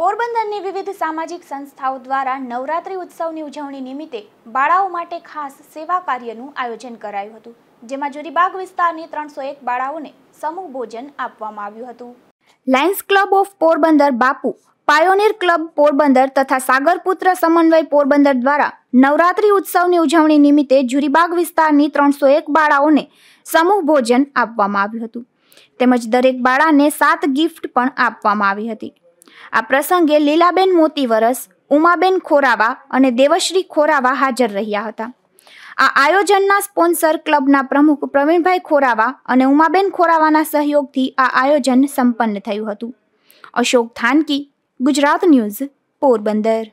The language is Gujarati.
પોરબંદરની વિવિધ સામાજિક સંસ્થાઓ દ્વારા નવરાત્રિ ઉત્સવની ઉજવણી નિમિત્તે બાળાઓ માટે ખાસ સેવા કાર્યનું આયોજન કરાયું હતું જેમાં જુરીબાગ વિસ્તારની ત્રણસો એક બાળાઓને સમૂહ ભોજન આપવામાં આવ્યું હતું લાયન્સ ક્લબ ઓફ પોરબંદર બાપુ પાયોનિર ક્લબ પોરબંદર તથા સાગરપુત્ર સમન્વય પોરબંદર દ્વારા નવરાત્રિ ઉત્સવની ઉજવણી નિમિત્તે જુરીબાગ વિસ્તારની ત્રણસો એક બાળાઓને સમૂહ ભોજન આપવામાં આવ્યું હતું તેમજ દરેક બાળાને સાત ગિફ્ટ પણ આપવામાં આવી હતી આ પ્રસંગે લીલાબેન મોતીવરસ ઉમાબેન ખોરાવા અને દેવશ્રી ખોરાવા હાજર રહ્યા હતા આ આયોજનના સ્પોન્સર ક્લબના પ્રમુખ પ્રવીણભાઈ ખોરાવા અને ઉમાબેન ખોરાવાના સહયોગથી આ આયોજન સંપન્ન થયું હતું અશોક થાનકી ગુજરાત ન્યૂઝ પોરબંદર